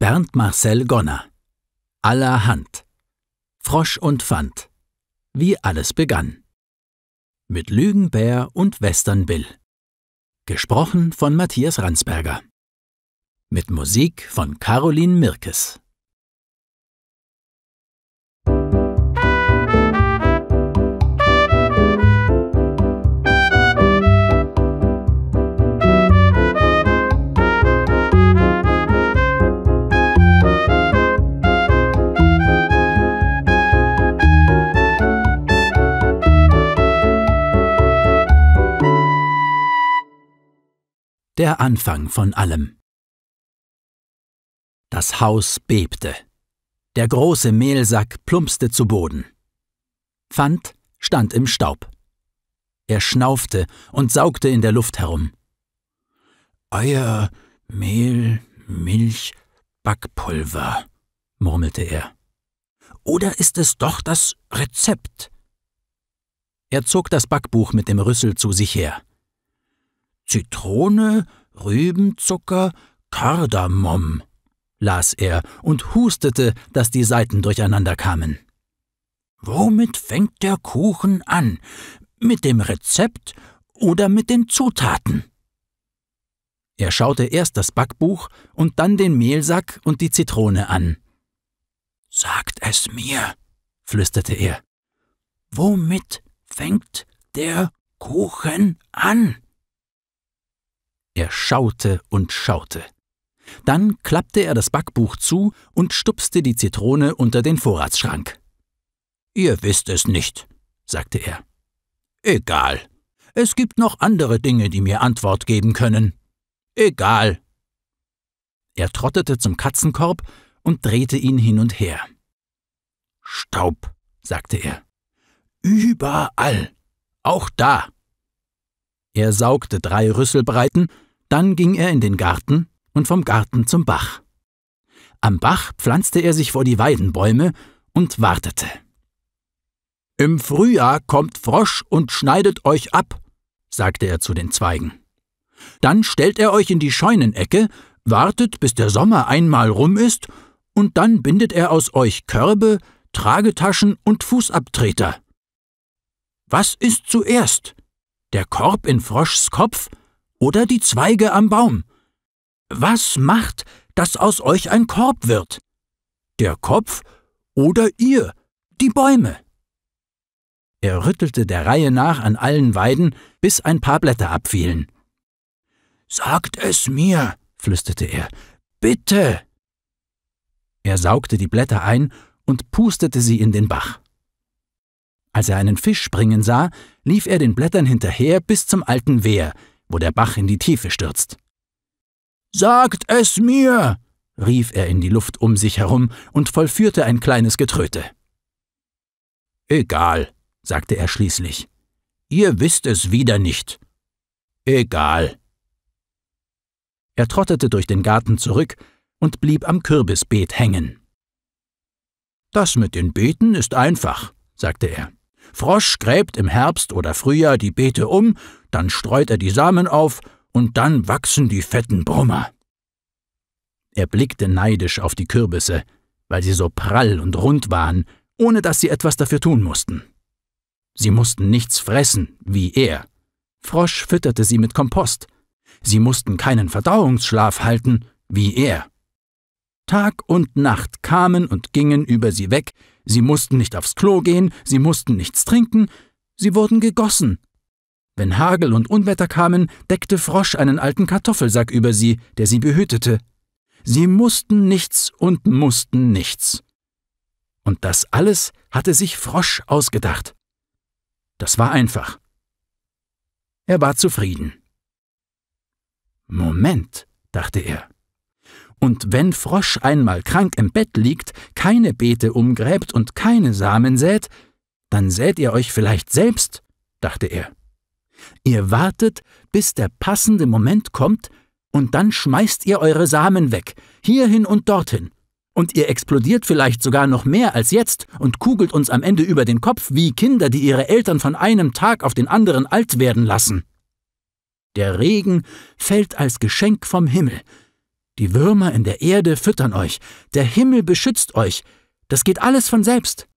Bernd Marcel Gonner. Allerhand. Frosch und Pfand. Wie alles begann. Mit Lügenbär und Western Bill. Gesprochen von Matthias Ransberger. Mit Musik von Caroline Mirkes. der Anfang von allem. Das Haus bebte. Der große Mehlsack plumpste zu Boden. Pfand stand im Staub. Er schnaufte und saugte in der Luft herum. Eier, Mehl, Milch, Backpulver, murmelte er. Oder ist es doch das Rezept? Er zog das Backbuch mit dem Rüssel zu sich her. Zitrone, Rübenzucker, Kardamom, las er und hustete, dass die Seiten durcheinander kamen. Womit fängt der Kuchen an? Mit dem Rezept oder mit den Zutaten? Er schaute erst das Backbuch und dann den Mehlsack und die Zitrone an. Sagt es mir, flüsterte er. Womit fängt der Kuchen an? Er schaute und schaute. Dann klappte er das Backbuch zu und stupste die Zitrone unter den Vorratsschrank. Ihr wisst es nicht, sagte er. Egal. Es gibt noch andere Dinge, die mir Antwort geben können. Egal. Er trottete zum Katzenkorb und drehte ihn hin und her. Staub, sagte er. Überall. Auch da. Er saugte drei Rüsselbreiten dann ging er in den Garten und vom Garten zum Bach. Am Bach pflanzte er sich vor die Weidenbäume und wartete. Im Frühjahr kommt Frosch und schneidet euch ab, sagte er zu den Zweigen. Dann stellt er euch in die Scheunenecke, wartet, bis der Sommer einmal rum ist, und dann bindet er aus euch Körbe, Tragetaschen und Fußabtreter. Was ist zuerst? Der Korb in Froschs Kopf oder die Zweige am Baum. Was macht, dass aus euch ein Korb wird? Der Kopf oder ihr, die Bäume? Er rüttelte der Reihe nach an allen Weiden, bis ein paar Blätter abfielen. Sagt es mir, flüsterte er, bitte. Er saugte die Blätter ein und pustete sie in den Bach. Als er einen Fisch springen sah, lief er den Blättern hinterher bis zum alten Wehr, wo der Bach in die Tiefe stürzt. Sagt es mir! rief er in die Luft um sich herum und vollführte ein kleines Getröte. Egal, sagte er schließlich. Ihr wisst es wieder nicht. Egal. Er trottete durch den Garten zurück und blieb am Kürbisbeet hängen. Das mit den Beeten ist einfach, sagte er. Frosch gräbt im Herbst oder Frühjahr die Beete um, dann streut er die Samen auf und dann wachsen die fetten Brummer. Er blickte neidisch auf die Kürbisse, weil sie so prall und rund waren, ohne dass sie etwas dafür tun mussten. Sie mussten nichts fressen, wie er. Frosch fütterte sie mit Kompost. Sie mussten keinen Verdauungsschlaf halten, wie er. Tag und Nacht kamen und gingen über sie weg, sie mussten nicht aufs Klo gehen, sie mussten nichts trinken, sie wurden gegossen. Wenn Hagel und Unwetter kamen, deckte Frosch einen alten Kartoffelsack über sie, der sie behütete. Sie mussten nichts und mussten nichts. Und das alles hatte sich Frosch ausgedacht. Das war einfach. Er war zufrieden. Moment, dachte er und wenn Frosch einmal krank im Bett liegt, keine Beete umgräbt und keine Samen sät, dann sät ihr euch vielleicht selbst, dachte er. Ihr wartet, bis der passende Moment kommt, und dann schmeißt ihr eure Samen weg, hierhin und dorthin. Und ihr explodiert vielleicht sogar noch mehr als jetzt und kugelt uns am Ende über den Kopf wie Kinder, die ihre Eltern von einem Tag auf den anderen alt werden lassen. Der Regen fällt als Geschenk vom Himmel, die Würmer in der Erde füttern euch, der Himmel beschützt euch, das geht alles von selbst.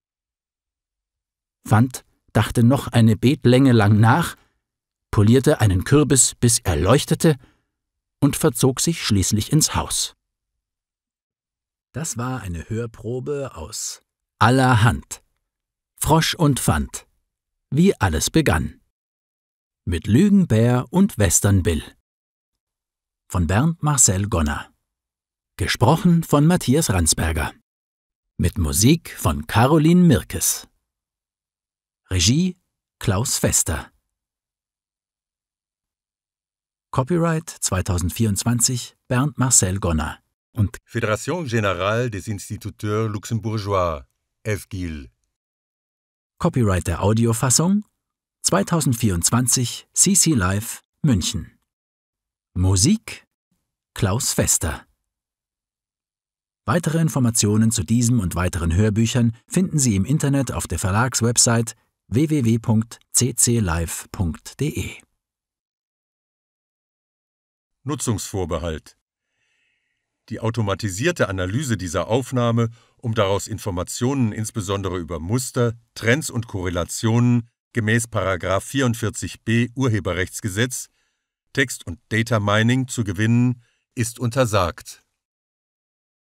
Wand dachte noch eine Betlänge lang nach, polierte einen Kürbis, bis er leuchtete, und verzog sich schließlich ins Haus. Das war eine Hörprobe aus allerhand. Frosch und Pfand. Wie alles begann. Mit Lügenbär und Western Bill. Von Bernd Marcel Gonner. Gesprochen von Matthias Ransberger. Mit Musik von Caroline Mirkes. Regie Klaus Fester. Copyright 2024 Bernd Marcel Gonner und Fédération Générale des Instituteurs Luxembourgeois, FGIL. Copyright der Audiofassung 2024 CC Live München. Musik Klaus Fester. Weitere Informationen zu diesem und weiteren Hörbüchern finden Sie im Internet auf der Verlagswebsite www.cclive.de. Nutzungsvorbehalt Die automatisierte Analyse dieser Aufnahme, um daraus Informationen insbesondere über Muster, Trends und Korrelationen gemäß 44b Urheberrechtsgesetz, Text- und Data Mining zu gewinnen, ist untersagt